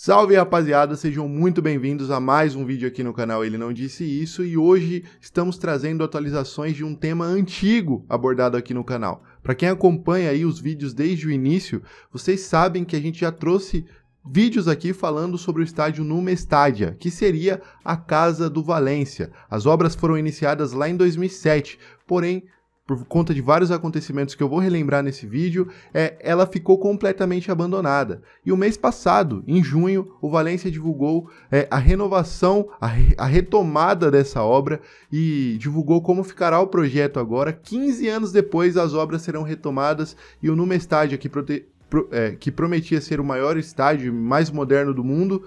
Salve rapaziada, sejam muito bem-vindos a mais um vídeo aqui no canal Ele Não Disse Isso e hoje estamos trazendo atualizações de um tema antigo abordado aqui no canal. Para quem acompanha aí os vídeos desde o início, vocês sabem que a gente já trouxe vídeos aqui falando sobre o estádio Numa Estádia, que seria a casa do Valência. As obras foram iniciadas lá em 2007, porém por conta de vários acontecimentos que eu vou relembrar nesse vídeo, é, ela ficou completamente abandonada. E o mês passado, em junho, o Valência divulgou é, a renovação, a, re, a, retomada dessa obra e divulgou como ficará o projeto agora. 15 anos depois, as obras serão retomadas e o Numa Estádio, prote é, que prometia ser o maior estádio mais moderno do mundo,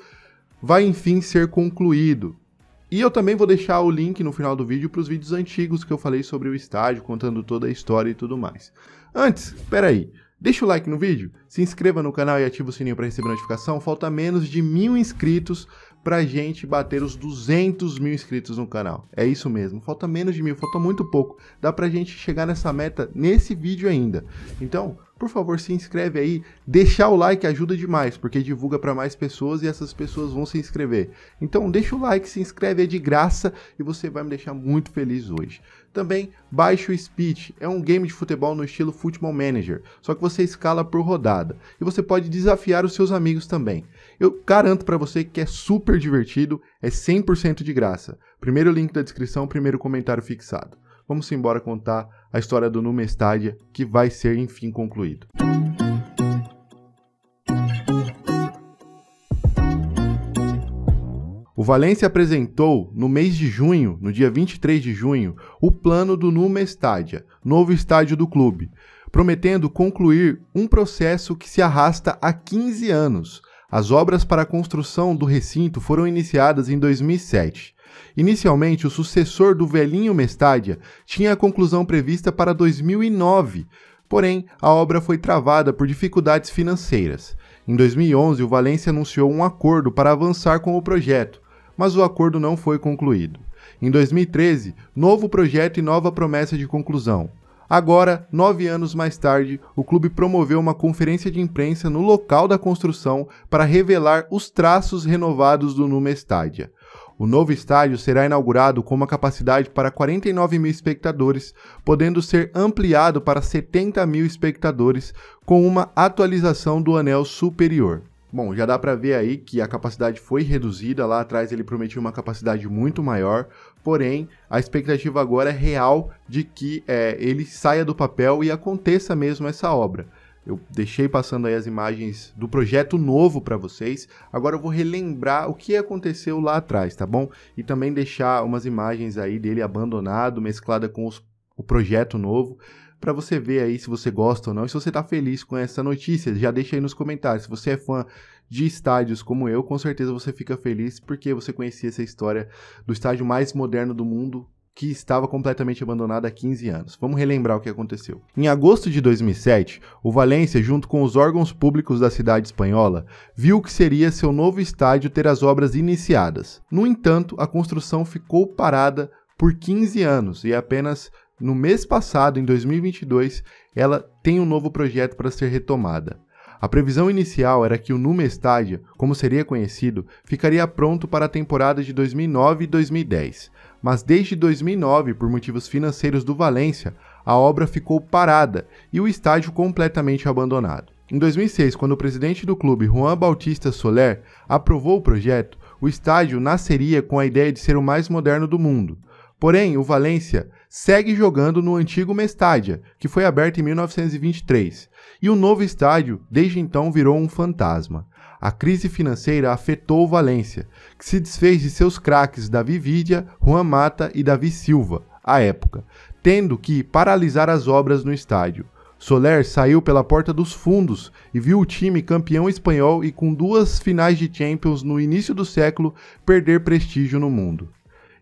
vai enfim ser concluído. E eu também vou deixar o link no final do vídeo para os vídeos antigos que eu falei sobre o estádio, contando toda a história e tudo mais. Antes, peraí, deixa o like no vídeo, se inscreva no canal e ativa o sininho para receber notificação, falta menos de mil inscritos a gente bater os 200 mil inscritos no canal. É isso mesmo, falta menos de mil, falta muito pouco, dá para gente chegar nessa meta nesse vídeo ainda. Então, por favor, se inscreve aí, deixar o like ajuda demais, porque divulga para mais pessoas e essas pessoas vão se inscrever. Então, deixa o like, se inscreve é de graça e você vai me deixar muito feliz hoje. Também o Speed é um game de futebol no estilo Football Manager, só que você escala por rodada e você pode desafiar os seus amigos também. Eu garanto para você que é super divertido, é 100% de graça. Primeiro link da descrição, primeiro comentário fixado vamos embora contar a história do Numa Estádia, que vai ser enfim concluído. O Valência apresentou, no mês de junho, no dia 23 de junho, o plano do Numa Estádia, novo estádio do clube, prometendo concluir um processo que se arrasta há 15 anos. As obras para a construção do recinto foram iniciadas em 2007. Inicialmente, o sucessor do velhinho Mestádia tinha a conclusão prevista para 2009, porém, a obra foi travada por dificuldades financeiras. Em 2011, o Valência anunciou um acordo para avançar com o projeto, mas o acordo não foi concluído. Em 2013, novo projeto e nova promessa de conclusão. Agora, nove anos mais tarde, o clube promoveu uma conferência de imprensa no local da construção para revelar os traços renovados do Numa Estádia. O novo estádio será inaugurado com uma capacidade para 49 mil espectadores, podendo ser ampliado para 70 mil espectadores com uma atualização do anel superior. Bom, já dá para ver aí que a capacidade foi reduzida, lá atrás ele prometia uma capacidade muito maior, porém a expectativa agora é real de que é, ele saia do papel e aconteça mesmo essa obra. Eu deixei passando aí as imagens do projeto novo para vocês. Agora eu vou relembrar o que aconteceu lá atrás, tá bom? E também deixar umas imagens aí dele abandonado, mesclada com os, o projeto novo, para você ver aí se você gosta ou não. E se você está feliz com essa notícia, já deixa aí nos comentários. Se você é fã de estádios como eu, com certeza você fica feliz porque você conhecia essa história do estádio mais moderno do mundo, que estava completamente abandonada há 15 anos. Vamos relembrar o que aconteceu. Em agosto de 2007, o Valência, junto com os órgãos públicos da cidade espanhola, viu que seria seu novo estádio ter as obras iniciadas. No entanto, a construção ficou parada por 15 anos e apenas no mês passado, em 2022, ela tem um novo projeto para ser retomada. A previsão inicial era que o Numa Estádio, como seria conhecido, ficaria pronto para a temporada de 2009 e 2010, mas desde 2009, por motivos financeiros do Valência, a obra ficou parada e o estádio completamente abandonado. Em 2006, quando o presidente do clube, Juan Bautista Soler, aprovou o projeto, o estádio nasceria com a ideia de ser o mais moderno do mundo. Porém, o Valência segue jogando no antigo Mestádia, que foi aberto em 1923, e o novo estádio desde então virou um fantasma. A crise financeira afetou o Valência, que se desfez de seus craques Davi Vidia, Juan Mata e Davi Silva, à época, tendo que paralisar as obras no estádio. Soler saiu pela porta dos fundos e viu o time campeão espanhol e com duas finais de Champions no início do século perder prestígio no mundo.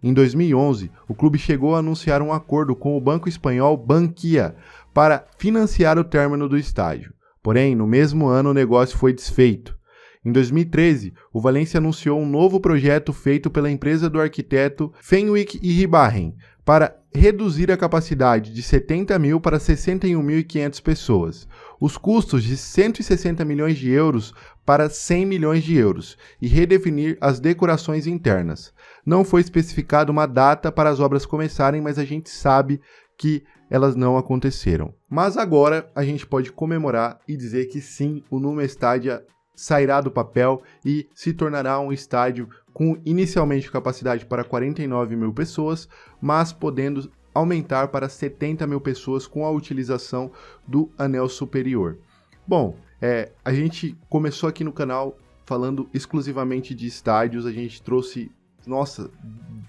Em 2011, o clube chegou a anunciar um acordo com o banco espanhol Bankia para financiar o término do estádio. Porém, no mesmo ano o negócio foi desfeito. Em 2013, o Valencia anunciou um novo projeto feito pela empresa do arquiteto Fenwick e Ribarren para reduzir a capacidade de 70 mil para 61.500 pessoas, os custos de 160 milhões de euros para 100 milhões de euros e redefinir as decorações internas. Não foi especificada uma data para as obras começarem, mas a gente sabe que elas não aconteceram. Mas agora a gente pode comemorar e dizer que sim, o Numa Estádia sairá do papel e se tornará um estádio com inicialmente capacidade para 49 mil pessoas, mas podendo aumentar para 70 mil pessoas com a utilização do anel superior. Bom, é, a gente começou aqui no canal falando exclusivamente de estádios, a gente trouxe, nossa,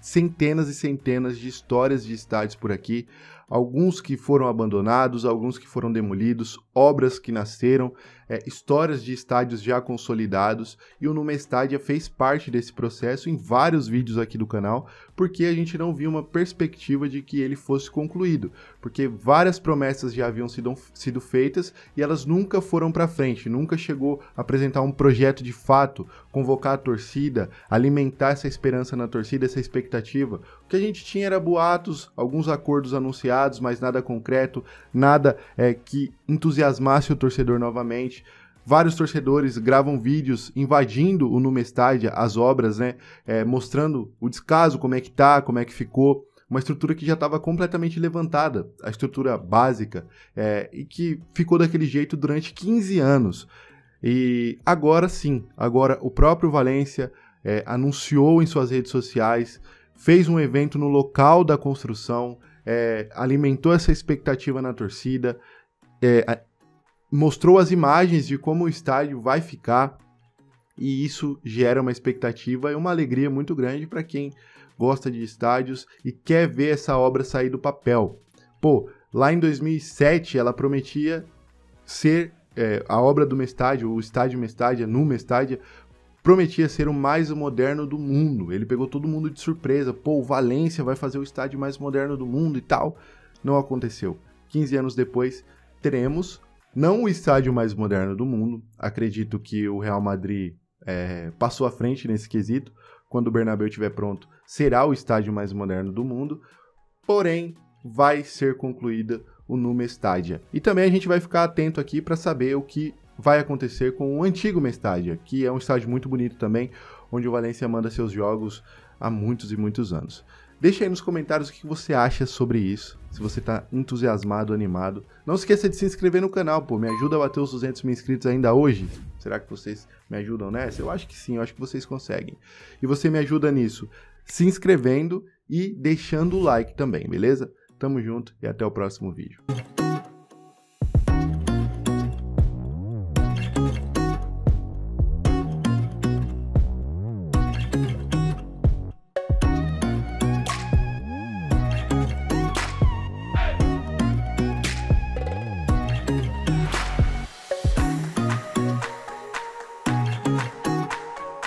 centenas e centenas de histórias de estádios por aqui alguns que foram abandonados, alguns que foram demolidos, obras que nasceram, é, histórias de estádios já consolidados, e o Numa Estádia fez parte desse processo em vários vídeos aqui do canal, porque a gente não viu uma perspectiva de que ele fosse concluído, porque várias promessas já haviam sido, sido feitas e elas nunca foram para frente, nunca chegou a apresentar um projeto de fato, convocar a torcida, alimentar essa esperança na torcida, essa expectativa. O que a gente tinha era boatos, alguns acordos anunciados, dados, mas nada concreto, nada é, que entusiasmasse o torcedor novamente. Vários torcedores gravam vídeos invadindo o Numestádia, as obras, né? É, mostrando o descaso, como é que tá, como é que ficou. Uma estrutura que já estava completamente levantada, a estrutura básica, é, e que ficou daquele jeito durante 15 anos. E agora sim, agora o próprio Valência é, anunciou em suas redes sociais, fez um evento no local da construção, é, alimentou essa expectativa na torcida, é, mostrou as imagens de como o estádio vai ficar e isso gera uma expectativa e uma alegria muito grande para quem gosta de estádios e quer ver essa obra sair do papel. Pô, lá em 2007 ela prometia ser é, a obra do Mestádio, o estádio Mestádia, no Mestádia, prometia ser o mais moderno do mundo. Ele pegou todo mundo de surpresa. Pô, o Valência vai fazer o estádio mais moderno do mundo e tal. Não aconteceu. 15 anos depois, teremos não o estádio mais moderno do mundo. Acredito que o Real Madrid é, passou à frente nesse quesito. Quando o Bernabéu estiver pronto, será o estádio mais moderno do mundo. Porém, vai ser concluída o Numa Estádia. E também a gente vai ficar atento aqui para saber o que vai acontecer com o antigo Mestádia, que é um estádio muito bonito também, onde o Valência manda seus jogos há muitos e muitos anos. Deixa aí nos comentários o que você acha sobre isso, se você está entusiasmado, animado. Não esqueça de se inscrever no canal, pô, me ajuda a bater os 200 mil inscritos ainda hoje. Será que vocês me ajudam nessa? Eu acho que sim, eu acho que vocês conseguem. E você me ajuda nisso, se inscrevendo e deixando o like também, beleza? Tamo junto e até o próximo vídeo.